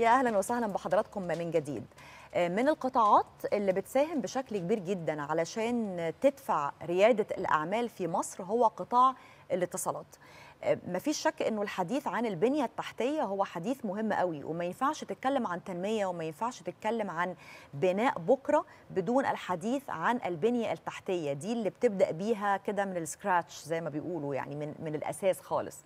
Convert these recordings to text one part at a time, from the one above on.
يا اهلا وسهلا بحضراتكم من جديد آه، من القطاعات اللي بتساهم بشكل كبير جدا علشان تدفع رياده الاعمال في مصر هو قطاع الاتصالات آه، مفيش شك انه الحديث عن البنيه التحتيه هو حديث مهم قوي وما ينفعش تتكلم عن تنميه وما ينفعش تتكلم عن بناء بكره بدون الحديث عن البنيه التحتيه دي اللي بتبدا بيها كده من السكراتش زي ما بيقولوا يعني من من الاساس خالص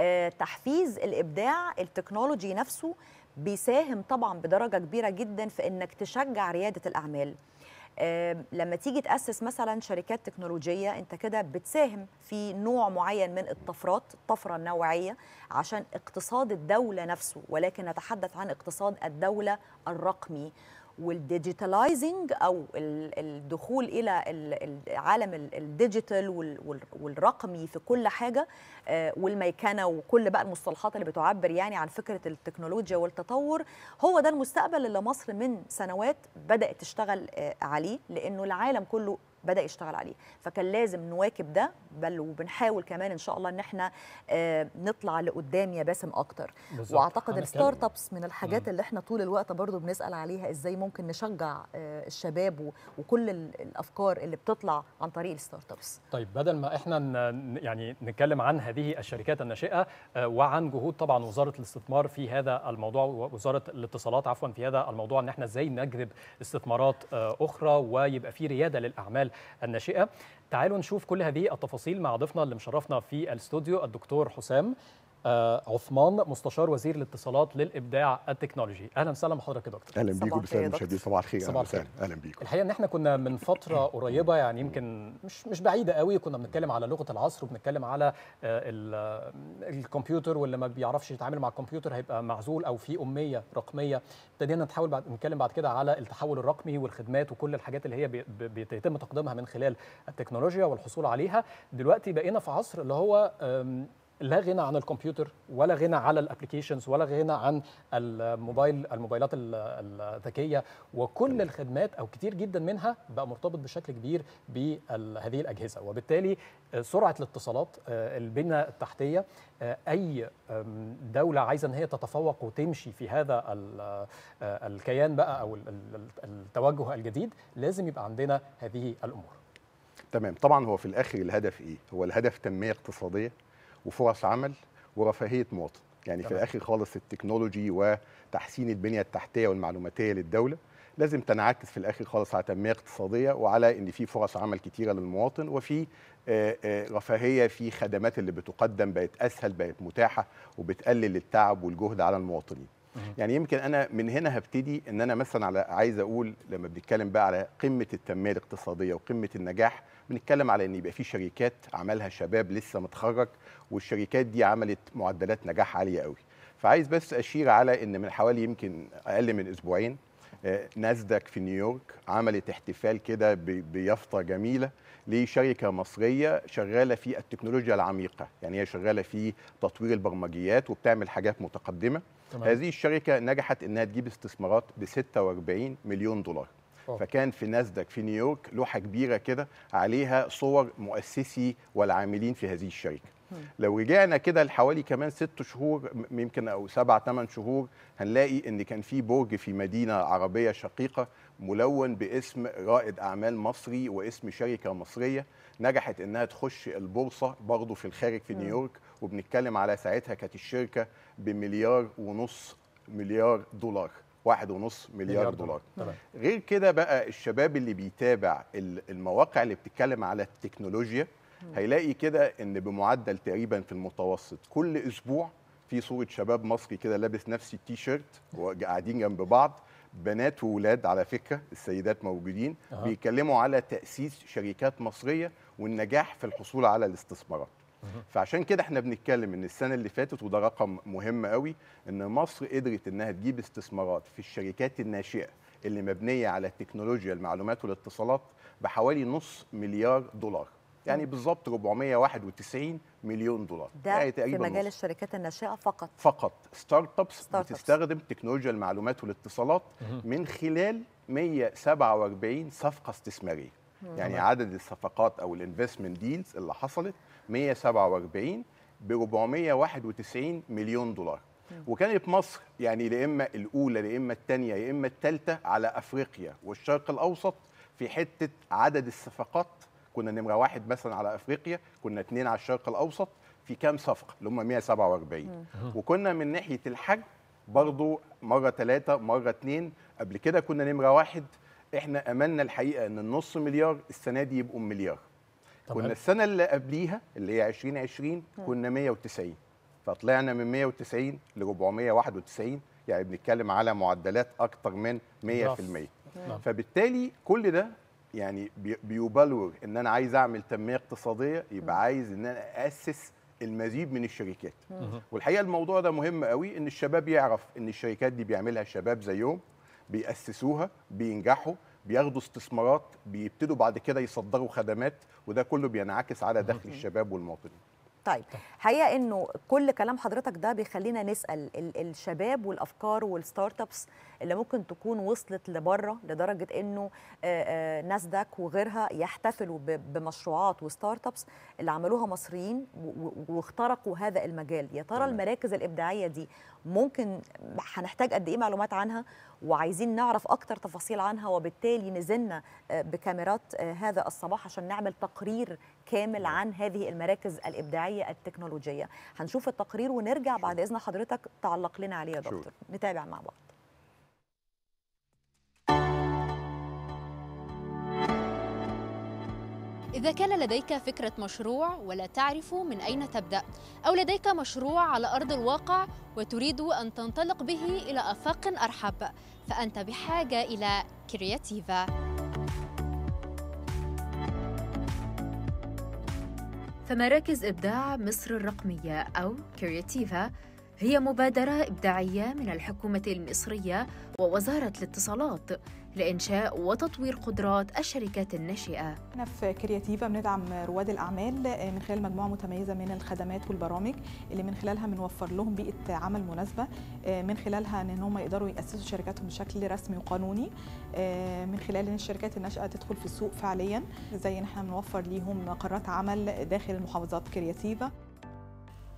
آه، تحفيز الابداع التكنولوجي نفسه بيساهم طبعا بدرجه كبيره جدا في انك تشجع رياده الاعمال لما تيجي تأسس مثلا شركات تكنولوجية أنت كده بتساهم في نوع معين من الطفرات الطفرة النوعية عشان اقتصاد الدولة نفسه ولكن نتحدث عن اقتصاد الدولة الرقمي والديجيتالايزنج او الدخول الى عالم الديجيتال والرقمي في كل حاجه آه، والميكنه وكل بقى المصطلحات اللي بتعبر يعني عن فكره التكنولوجيا والتطور هو ده المستقبل اللي مصر من سنوات بدات تشتغل آه، عليه لانه العالم كله بدا يشتغل عليه فكان لازم نواكب ده بل وبنحاول كمان ان شاء الله ان احنا آه، نطلع لقدام يا باسم اكتر بالزبط. واعتقد الستارت ابس من الحاجات مم. اللي احنا طول الوقت برضو بنسال عليها ازاي ممكن نشجع آه، الشباب وكل الافكار اللي بتطلع عن طريق الستارت ابس طيب بدل ما احنا يعني نتكلم عن هذه الشركات الناشئه آه، وعن جهود طبعا وزاره الاستثمار في هذا الموضوع ووزاره الاتصالات عفوا في هذا الموضوع ان احنا ازاي نجذب استثمارات اخرى ويبقى في رياده للاعمال الأعمال الناشئة تعالوا نشوف كل هذه التفاصيل مع ضيفنا اللي مشرفنا في الاستوديو الدكتور حسام آه، عثمان مستشار وزير الاتصالات للابداع التكنولوجي اهلا وسهلا بحضرتك يا دكتور اهلا بيكم بالسلام مشاهدي صباح الخير صباح الخير اهلا بيكم الحقيقه ان احنا كنا من فتره قريبه يعني يمكن مش مش بعيده قوي كنا بنتكلم على لغه العصر وبنتكلم على آه، آه، الكمبيوتر واللي ما بيعرفش يتعامل مع الكمبيوتر هيبقى معزول او في اميه رقميه ابتدينا نتحول بعد نتكلم بعد كده على التحول الرقمي والخدمات وكل الحاجات اللي هي بيتم تقديمها من خلال التكنولوجيا والحصول عليها دلوقتي بقينا في عصر اللي هو لا غنى عن الكمبيوتر ولا غنى على الابلكيشنز ولا غنى عن الموبايل الموبايلات الذكيه وكل الخدمات او كتير جدا منها بقى مرتبط بشكل كبير بهذه الاجهزه وبالتالي سرعه الاتصالات آه، البنيه التحتيه آه، اي دوله عايزه ان هي تتفوق وتمشي في هذا آه، الكيان بقى او التوجه الجديد لازم يبقى عندنا هذه الامور تمام طبعا هو في الاخر الهدف ايه هو الهدف تنميه اقتصاديه وفرص عمل ورفاهيه مواطن يعني طبعا. في الاخر خالص التكنولوجي وتحسين البنيه التحتيه والمعلوماتيه للدوله لازم تنعكس في الاخر خالص على تنميه اقتصاديه وعلى ان في فرص عمل كتيره للمواطن وفي آه، آه، رفاهيه في خدمات اللي بتقدم بقت اسهل بقت متاحه وبتقلل التعب والجهد على المواطنين يعني يمكن انا من هنا هبتدي ان انا مثلا على عايز اقول لما بنتكلم بقى على قمه التنميه الاقتصاديه وقمه النجاح بنتكلم على ان يبقى في شركات عملها شباب لسه متخرج والشركات دي عملت معدلات نجاح عاليه قوي فعايز بس اشير على ان من حوالي يمكن اقل من اسبوعين آه، ناسداك في نيويورك عملت احتفال كده بيافطه جميله لشركه مصريه شغاله في التكنولوجيا العميقه يعني هي شغاله في تطوير البرمجيات وبتعمل حاجات متقدمه تمام. هذه الشركه نجحت انها تجيب استثمارات ب 46 مليون دولار أوه. فكان في ناسداك في نيويورك لوحه كبيره كده عليها صور مؤسسي والعاملين في هذه الشركه لو رجعنا كده لحوالي كمان ست شهور يمكن او سبع ثمان شهور هنلاقي ان كان في برج في مدينه عربيه شقيقه ملون باسم رائد اعمال مصري واسم شركه مصريه نجحت انها تخش البورصه برضه في الخارج في نيويورك وبنتكلم على ساعتها كانت الشركه بمليار ونص مليار دولار واحد ونص مليار دولار دولار. غير كده بقى الشباب اللي بيتابع المواقع اللي بتتكلم على التكنولوجيا هيلاقي كده ان بمعدل تقريبا في المتوسط كل اسبوع في صوره شباب مصري كده لابس نفس التيشيرت وقاعدين جنب بعض بنات وولاد على فكره السيدات موجودين أه. بيتكلموا على تاسيس شركات مصريه والنجاح في الحصول على الاستثمارات فعشان كده احنا بنتكلم ان السنه اللي فاتت وده رقم مهم قوي ان مصر قدرت انها تجيب استثمارات في الشركات الناشئه اللي مبنيه على تكنولوجيا المعلومات والاتصالات بحوالي نص مليار دولار يعني بالظبط 491 مليون دولار ده يعني تقريبا في مجال نص. الشركات الناشئه فقط فقط ستارت ابس بتستخدم تكنولوجيا المعلومات والاتصالات من خلال 147 صفقه استثماريه يعني عدد الصفقات او الانفستمنت ديلز اللي حصلت 147 ب 491 مليون دولار وكانت مصر يعني لا اما الاولى لا اما الثانيه يا اما الثالثه على افريقيا والشرق الاوسط في حته عدد الصفقات كنا نمره واحد مثلا على افريقيا كنا اثنين على الشرق الاوسط في كام صفقه اللي هم 147 وكنا من ناحيه الحجم برضو مره ثلاثه مره اثنين قبل كده كنا نمره واحد احنا املنا الحقيقه ان النص مليار السنه دي يبقوا مليار كنا السنه اللي قبليها اللي هي 2020 كنا 190 فطلعنا من 190 ل 491 يعني بنتكلم على معدلات اكتر من 100% نعم. فبالتالي كل ده يعني بيبلور ان انا عايز اعمل تنميه اقتصاديه يبقى عايز ان انا اسس المزيد من الشركات والحقيقه الموضوع ده مهم قوي ان الشباب يعرف ان الشركات دي بيعملها شباب زيهم بيأسسوها بينجحوا بياخدوا استثمارات بيبتدوا بعد كده يصدروا خدمات وده كله بينعكس على دخل الشباب والمواطنين طيب حقيقه انه كل كلام حضرتك ده بيخلينا نسال الشباب والافكار والستارت ابس اللي ممكن تكون وصلت لبره لدرجه انه ناسداك وغيرها يحتفلوا بمشروعات وستارت ابس اللي عملوها مصريين واخترقوا هذا المجال يا ترى المراكز الابداعيه دي ممكن هنحتاج قد ايه معلومات عنها وعايزين نعرف اكتر تفاصيل عنها وبالتالي نزلنا بكاميرات هذا الصباح عشان نعمل تقرير كامل عن هذه المراكز الابداعيه التكنولوجيه هنشوف التقرير ونرجع بعد اذن حضرتك تعلق لنا عليه يا دكتور نتابع مع بعض إذا كان لديك فكرة مشروع ولا تعرف من أين تبدأ أو لديك مشروع على أرض الواقع وتريد أن تنطلق به إلى آفاق أرحب فأنت بحاجة إلى كرياتيفا فمراكز إبداع مصر الرقمية أو كرياتيفا هي مبادرة إبداعية من الحكومة المصرية ووزارة الاتصالات لإنشاء وتطوير قدرات الشركات الناشئة احنا في كرياتيفا بندعم رواد الأعمال آه، من خلال مجموعة متميزة من الخدمات والبرامج اللي من خلالها بنوفر لهم بيئة عمل مناسبة آه، من خلالها إن هم يقدروا يأسسوا شركاتهم بشكل رسمي وقانوني آه، من خلال إن الشركات الناشئة تدخل في السوق فعليا زي إن احنا بنوفر ليهم قرارات عمل داخل محافظات كرياتيفا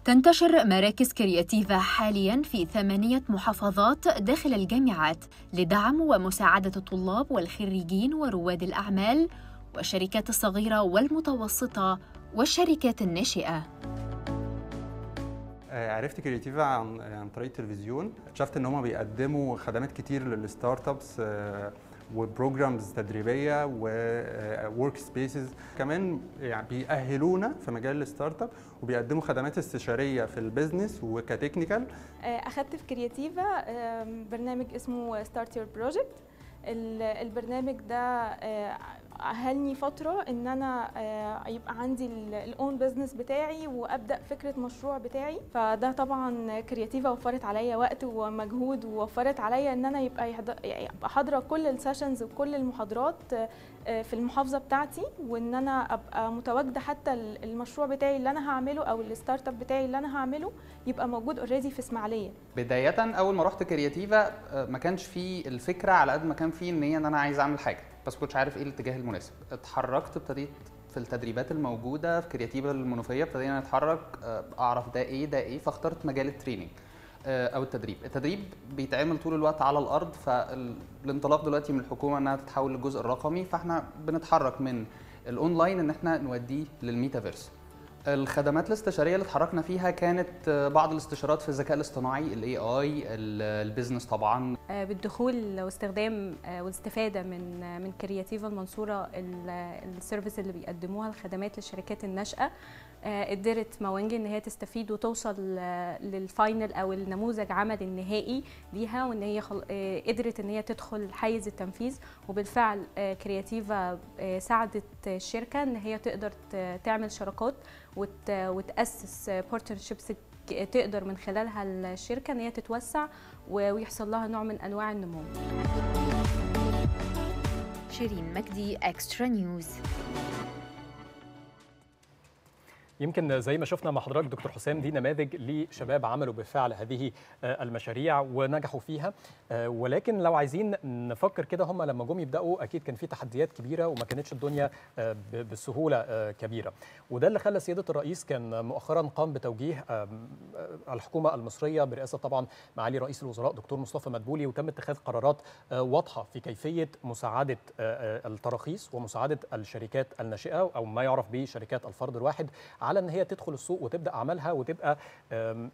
تنتشر مراكز كرياتيفا حاليا في ثمانية محافظات داخل الجامعات لدعم ومساعدة الطلاب والخريجين ورواد الأعمال والشركات الصغيرة والمتوسطة والشركات الناشئة آه، عرفت كرياتيفا عن طريق التلفزيون شفت ان هم بيقدموا خدمات كتير للستارت ابس آه، وبروجرامز تدريبيه وورك سبيسز كمان يعني بيأهلونا في مجال الستارت اب وبيقدموا خدمات استشاريه في البيزنس وكتكنيكال آه، اخدت في كرياتيفا برنامج اسمه ستارت يور بروجكت البرنامج ده آه، اهلني فتره ان انا آه، يبقى عندي الاون بزنس بتاعي وابدا فكره مشروع بتاعي فده طبعا كرياتيفا وفرت عليا وقت ومجهود ووفرت عليا ان انا يبقى يعني ابقى حاضره كل السيشنز وكل المحاضرات آه، في المحافظه بتاعتي وان انا ابقى متواجده حتى المشروع بتاعي اللي انا هعمله او الستارت اب بتاعي اللي انا هعمله يبقى موجود اوريدي في اسماعيليه بدايه اول ما رحت كرياتيفا آه، ما كانش في الفكره على قد ما كان في ان انا عايز اعمل حاجه بس كنتش عارف ايه الاتجاه المناسب اتحركت ابتديت في التدريبات الموجوده في كرياتيفا المنوفيه ابتدينا نتحرك آه، اعرف ده ايه ده ايه فاخترت مجال التريننج آه، او التدريب التدريب بيتعمل طول الوقت على الارض فالانطلاق دلوقتي من الحكومه انها تتحول للجزء الرقمي فاحنا بنتحرك من الاونلاين ان احنا نوديه للميتافيرس الخدمات الاستشاريه اللي اتحركنا فيها كانت آه، بعض الاستشارات في الذكاء الاصطناعي الاي اي البيزنس طبعا آه، بالدخول واستخدام آه، والاستفاده من من كرياتيف المنصوره السيرفيس اللي بيقدموها الخدمات للشركات الناشئه آه، قدرت موانج ان هي تستفيد وتوصل آه، للفاينل او النموذج عمل النهائي ليها وان هي آه، قدرت ان هي تدخل حيز التنفيذ وبالفعل كرياتيفا ساعدت الشركه ان هي تقدر تعمل شراكات وتاسس بارتنرشيبس تقدر من خلالها الشركه ان هي تتوسع ويحصل لها نوع من انواع النمو شيرين مجدي اكسترا نيوز يمكن زي ما شفنا مع حضرتك دكتور حسام دي نماذج لشباب عملوا بالفعل هذه المشاريع ونجحوا فيها ولكن لو عايزين نفكر كده هم لما جم يبداوا اكيد كان في تحديات كبيره وما كانتش الدنيا بسهوله كبيره وده اللي خلى سياده الرئيس كان مؤخرا قام بتوجيه آه، الحكومه المصريه برئاسه طبعا معالي رئيس الوزراء دكتور مصطفى مدبولي وتم اتخاذ قرارات آه، واضحه في كيفيه مساعده آه، التراخيص ومساعده الشركات الناشئه او ما يعرف بشركات الفرد الواحد على ان هي تدخل السوق وتبدا اعمالها وتبقى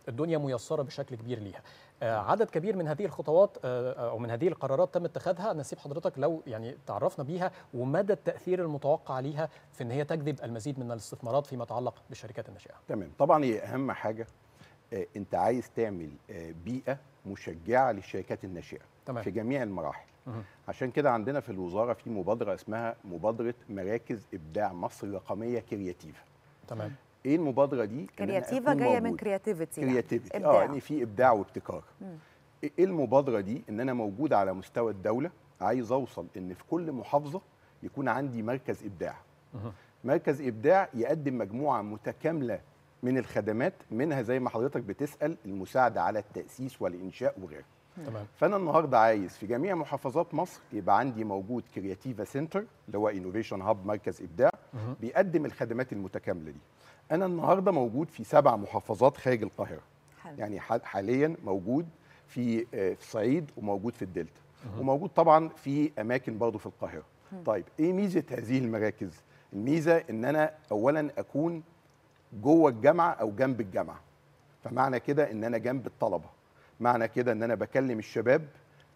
الدنيا ميسره بشكل كبير ليها آه، عدد كبير من هذه الخطوات آه، او من هذه القرارات تم اتخاذها نسيب حضرتك لو يعني تعرفنا بيها ومدى التاثير المتوقع ليها في ان هي تجذب المزيد من الاستثمارات فيما يتعلق بالشركات الناشئه تمام طبعا هي اهم حاجه آه، انت عايز تعمل بيئه مشجعه للشركات الناشئه تمام. في جميع المراحل مه. عشان كده عندنا في الوزاره في مبادره اسمها مبادره مراكز ابداع مصر الرقميه كرياتيف تمام ايه المبادره دي كرياتيفا جايه من كرياتيفيتي يعني، كرياتيفيتي اه يعني في ابداع وابتكار إيه, ايه المبادره دي ان انا موجود على مستوى الدوله عايز اوصل ان في كل محافظه يكون عندي مركز ابداع مركز ابداع يقدم مجموعه متكامله من الخدمات منها زي ما حضرتك بتسال المساعده على التاسيس والانشاء وغيره تمام فانا النهارده عايز في جميع محافظات مصر يبقى عندي موجود كرياتيفا سنتر اللي هو انوفيشن هاب مركز ابداع بيقدم الخدمات المتكامله دي انا النهارده موجود في سبع محافظات خارج القاهره حل. يعني حاليا موجود في الصعيد آه، وموجود في الدلتا وموجود طبعا في اماكن برضه في القاهره مم. طيب ايه ميزه هذه المراكز الميزه ان انا اولا اكون جوه الجامعه او جنب الجامعه فمعنى كده ان انا جنب الطلبه معنى كده ان انا بكلم الشباب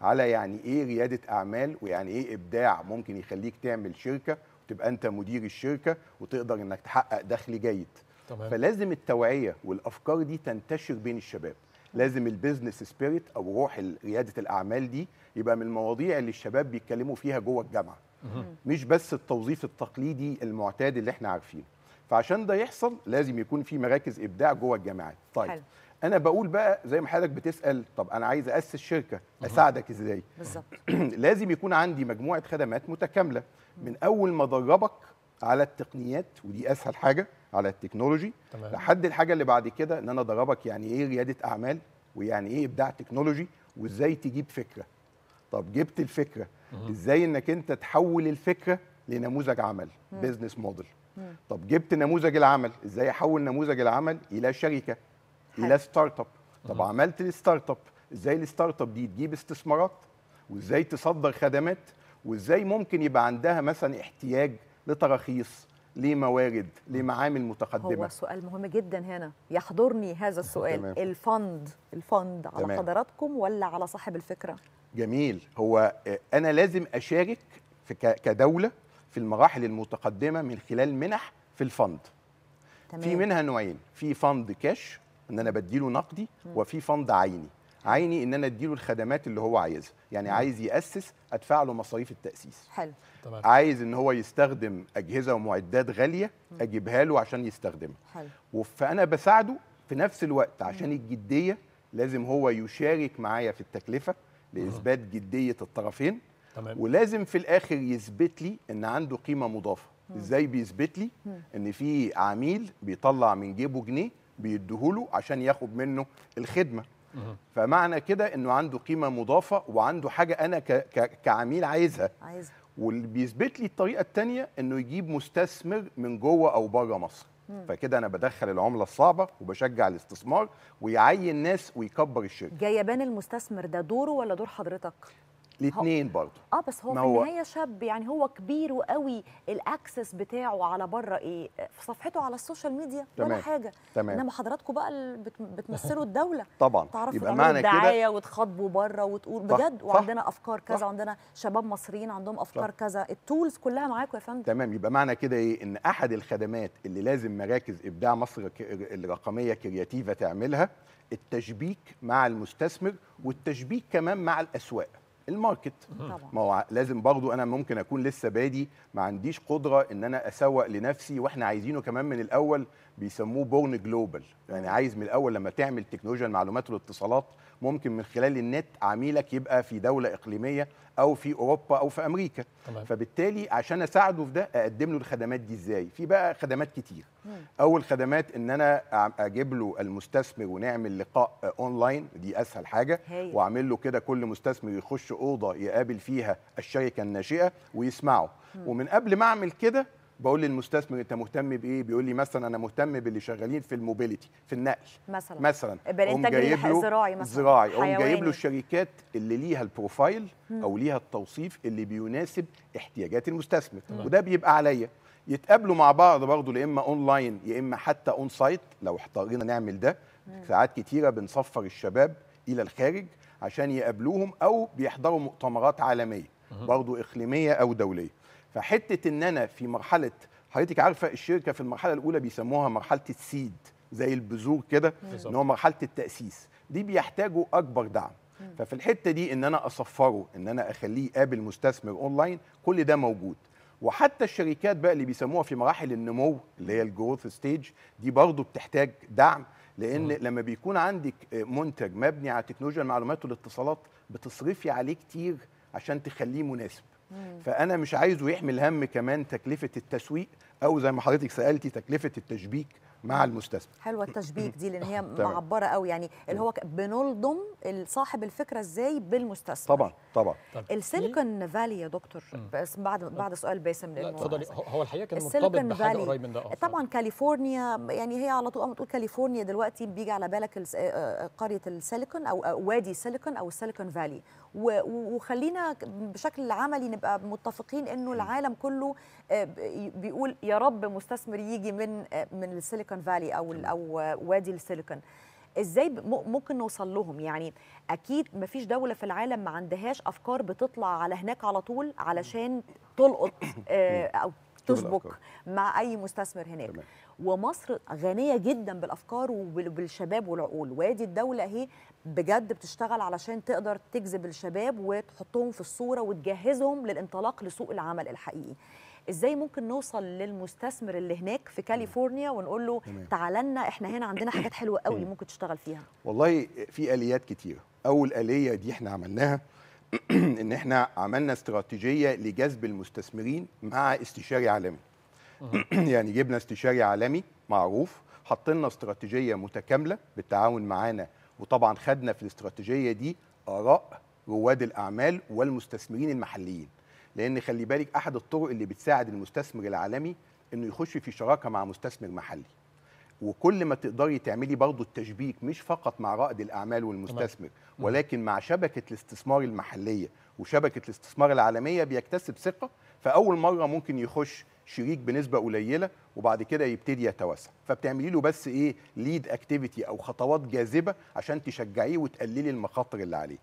على يعني ايه رياده اعمال ويعني ايه ابداع ممكن يخليك تعمل شركه وتبقى انت مدير الشركه وتقدر انك تحقق دخل جيد طبعا. فلازم التوعيه والافكار دي تنتشر بين الشباب لازم البيزنس سبيريت او روح رياده الاعمال دي يبقى من المواضيع اللي الشباب بيتكلموا فيها جوه الجامعه مش بس التوظيف التقليدي المعتاد اللي احنا عارفينه فعشان ده يحصل لازم يكون في مراكز ابداع جوه الجامعات طيب حل. انا بقول بقى زي ما حضرتك بتسال طب انا عايز اسس شركه اساعدك ازاي بالظبط لازم يكون عندي مجموعه خدمات متكامله من اول ما ادربك على التقنيات ودي اسهل حاجه على التكنولوجي تمام. لحد الحاجه اللي بعد كده ان انا ادربك يعني ايه رياده اعمال ويعني ايه ابداع تكنولوجي وازاي تجيب فكره طب جبت الفكره مم. ازاي انك انت تحول الفكره لنموذج عمل بزنس موديل طب جبت نموذج العمل ازاي احول نموذج العمل الى شركه الى ستارت اب طب عملت الستارت اب ازاي الستارت اب دي تجيب استثمارات وازاي تصدر خدمات وازاي ممكن يبقى عندها مثلا احتياج لتراخيص لموارد لمعامل متقدمه هو سؤال مهم جدا هنا يحضرني هذا السؤال تمام. الفند الفند على تمام. حضراتكم ولا على صاحب الفكره جميل هو آه، انا لازم اشارك في كدوله في المراحل المتقدمه من خلال منح في الفند تمام. في منها نوعين في فند كاش ان انا بديله نقدي وفي فند عيني عيني ان انا اديله الخدمات اللي هو عايزها يعني عايز ياسس ادفع له مصاريف التاسيس حلو طبعا. عايز ان هو يستخدم اجهزه ومعدات غاليه اجيبها له عشان يستخدمها حلو فانا بساعده في نفس الوقت عشان الجديه لازم هو يشارك معايا في التكلفه لاثبات جديه الطرفين تمام. ولازم في الاخر يثبت لي ان عنده قيمه مضافه ازاي بيثبت لي ان في عميل بيطلع من جيبه جنيه بيديهوله عشان ياخد منه الخدمه فمعنى كده انه عنده قيمه مضافه وعنده حاجه انا كعميل عايزها عايزها واللي بيثبت لي الطريقه الثانيه انه يجيب مستثمر من جوه او بره مصر فكده انا بدخل العمله الصعبه وبشجع الاستثمار ويعين ناس ويكبر الشركه جايبان المستثمر ده دوره ولا دور حضرتك الاثنين برضه اه بس هو في النهايه شاب يعني هو كبير وقوي الاكسس بتاعه على بره ايه في صفحته على السوشيال ميديا تمام. ولا حاجه تمام. انما حضراتكم بقى بتمثلوا الدوله طبعا تعرفوا يبقى معنى دعايه وتخاطبوا بره وتقول صح. بجد وعندنا افكار كذا صح. وعندنا شباب مصريين عندهم افكار صح. كذا التولز كلها معاكم يا فندم تمام يبقى معنى كده ايه ان احد الخدمات اللي لازم مراكز ابداع مصر الرقميه كرياتيفا تعملها التشبيك مع المستثمر والتشبيك كمان مع الاسواق الماركت ما هو لازم برضو انا ممكن اكون لسه بادي ما عنديش قدره ان انا اسوق لنفسي واحنا عايزينه كمان من الاول بيسموه بورن جلوبال يعني عايز من الاول لما تعمل تكنولوجيا المعلومات والاتصالات ممكن من خلال النت عميلك يبقى في دوله اقليميه او في اوروبا او في امريكا طبعا. فبالتالي عشان اساعده في ده اقدم له الخدمات دي ازاي في بقى خدمات كتير مم. اول خدمات ان انا اجيب له المستثمر ونعمل لقاء اونلاين دي اسهل حاجه واعمل له كده كل مستثمر يخش اوضه يقابل فيها الشركه الناشئه ويسمعه مم. ومن قبل ما اعمل كده بقول للمستثمر انت مهتم بايه بيقول لي مثلا انا مهتم باللي شغالين في الموبيليتي في النقل مثلا مثلا بالانتاج الزراعي مثلا زراعي او جايب له الشركات اللي ليها البروفايل مم. او ليها التوصيف اللي بيناسب احتياجات المستثمر مم. وده بيبقى عليا يتقابلوا مع بعض برضه يا اما اونلاين يا اما حتى اون سايت لو احتاجنا نعمل ده مم. ساعات كتيره بنسفر الشباب الى الخارج عشان يقابلوهم او بيحضروا مؤتمرات عالميه برضه اقليميه او دوليه فحته ان انا في مرحله حضرتك عارفه الشركه في المرحله الاولى بيسموها مرحله السيد زي البذور كده ان هو مرحله التاسيس دي بيحتاجوا اكبر دعم ففي الحته دي ان انا اصفره ان انا اخليه يقابل مستثمر اونلاين كل ده موجود وحتى الشركات بقى اللي بيسموها في مراحل النمو اللي هي الجروث ستيج دي برضه بتحتاج دعم لان م. لما بيكون عندك منتج مبني على تكنولوجيا المعلومات والاتصالات بتصرفي عليه كتير عشان تخليه مناسب فانا مش عايزه يحمل هم كمان تكلفه التسويق او زي ما حضرتك سالتي تكلفه التشبيك مع المستثمر حلوه التشبيك دي لان هي معبره قوي يعني اللي هو بنلضم صاحب الفكره ازاي بالمستثمر طبعا طبعا السيليكون فالي يا دكتور بس بعد بعد سؤال باسم لانه اتفضلي هو الحقيقه كان مرتبط بحاجه قريب من ده طبعا كاليفورنيا يعني هي على طول اما تقول كاليفورنيا دلوقتي بيجي على بالك قريه السيليكون او وادي السيليكون او السيليكون فالي وخلينا بشكل عملي نبقى متفقين انه العالم كله آه، بيقول يا رب مستثمر يجي من آه، من السيليكون فالي او او وادي السيليكون ازاي ممكن نوصل لهم يعني اكيد مفيش دوله في العالم ما عندهاش افكار بتطلع على هناك على طول علشان تلقط آه، او تسبق مع اي مستثمر هناك تمام. ومصر غنيه جدا بالافكار وبالشباب والعقول وادي الدوله اهي بجد بتشتغل علشان تقدر تجذب الشباب وتحطهم في الصوره وتجهزهم للانطلاق لسوق العمل الحقيقي ازاي ممكن نوصل للمستثمر اللي هناك في كاليفورنيا ونقول له تعال لنا احنا هنا عندنا حاجات حلوه قوي ممكن تشتغل فيها والله في اليات كتيره اول اليه دي احنا عملناها ان احنا عملنا استراتيجيه لجذب المستثمرين مع استشاري عالمي يعني جبنا استشاري عالمي معروف حطينا استراتيجيه متكامله بالتعاون معانا وطبعا خدنا في الاستراتيجيه دي اراء رواد الاعمال والمستثمرين المحليين لان خلي بالك احد الطرق اللي بتساعد المستثمر العالمي انه يخش في شراكه مع مستثمر محلي وكل ما تقدري تعملي برضه التشبيك مش فقط مع رائد الاعمال والمستثمر ولكن مع شبكه الاستثمار المحليه وشبكه الاستثمار العالميه بيكتسب ثقه فاول مره ممكن يخش شريك بنسبه قليله وبعد كده يبتدي يتوسع فبتعملي له بس ايه ليد اكتيفيتي او خطوات جاذبه عشان تشجعيه وتقللي المخاطر اللي عليه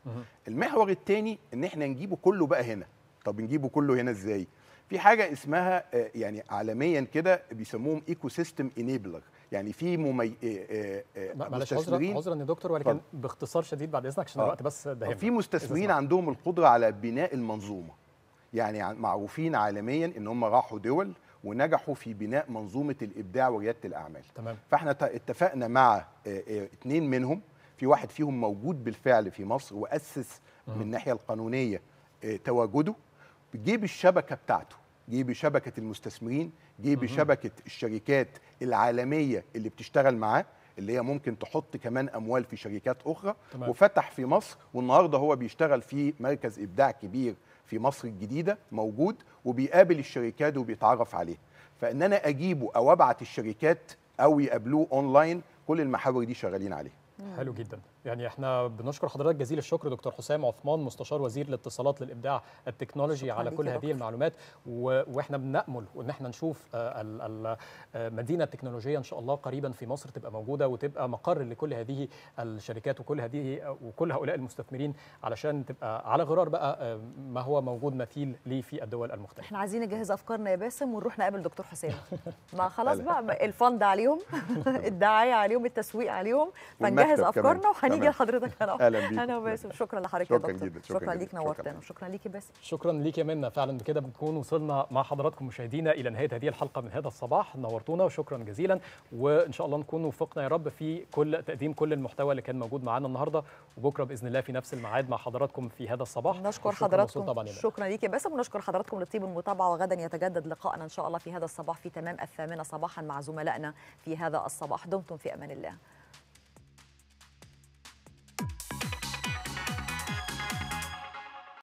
المحور الثاني ان احنا نجيبه كله بقى هنا طب نجيبه كله هنا ازاي في حاجه اسمها آه، يعني عالميا كده بيسموهم ايكو سيستم انيبلر يعني في ممي... آه، آه، آه، معلش عذرا يا دكتور ولكن فضل. باختصار شديد بعد اذنك عشان الوقت بس ده في مستثمرين عندهم القدره على بناء المنظومه يعني معروفين عالميا ان هم راحوا دول ونجحوا في بناء منظومه الابداع ورياده الاعمال تمام. فاحنا اتفقنا مع اثنين منهم في واحد فيهم موجود بالفعل في مصر واسس من الناحيه القانونيه تواجده جيب الشبكه بتاعته جه بشبكه المستثمرين جه بشبكه الشركات العالميه اللي بتشتغل معاه اللي هي ممكن تحط كمان اموال في شركات اخرى تمام. وفتح في مصر والنهارده هو بيشتغل في مركز ابداع كبير في مصر الجديده موجود وبيقابل الشركات وبيتعرف عليه فان انا اجيبه او ابعت الشركات او يقابلوه اونلاين كل المحاور دي شغالين عليها حلو جدا يعني احنا بنشكر حضرتك جزيل الشكر دكتور حسام عثمان مستشار وزير الاتصالات للابداع التكنولوجي على كل هذه المعلومات و... واحنا بنامل وان احنا نشوف آه، المدينه آه، التكنولوجيه ان شاء الله قريبا في مصر تبقى موجوده وتبقى مقر لكل هذه الشركات وكل هذه آه، وكل هؤلاء المستثمرين علشان تبقى على غرار بقى ما هو موجود مثيل ليه في الدول المختلفه. احنا عايزين نجهز افكارنا يا باسم ونروح نقابل دكتور حسام. ما خلاص بقى الفند عليهم الدعايه عليهم التسويق عليهم فنجهز افكارنا وهنيجي هنيجي لحضرتك انا اهلا انا وباسم شكرا لحضرتك شكرا جدا شكرا, ليك نورتنا وشكرا ليك يا باسم شكرا ليك يا منى فعلا بكده بنكون وصلنا مع حضراتكم مشاهدينا الى نهايه هذه الحلقه من هذا الصباح نورتونا وشكرا جزيلا وان شاء الله نكون وفقنا يا رب في كل تقديم كل المحتوى اللي كان موجود معانا النهارده وبكره باذن الله في نفس الميعاد مع حضراتكم في هذا الصباح نشكر حضراتكم شكرا ليك يا باسم ونشكر حضراتكم لطيب المتابعه وغدا يتجدد لقائنا ان شاء الله في هذا الصباح في تمام الثامنه صباحا مع زملائنا في هذا الصباح دمتم في امان الله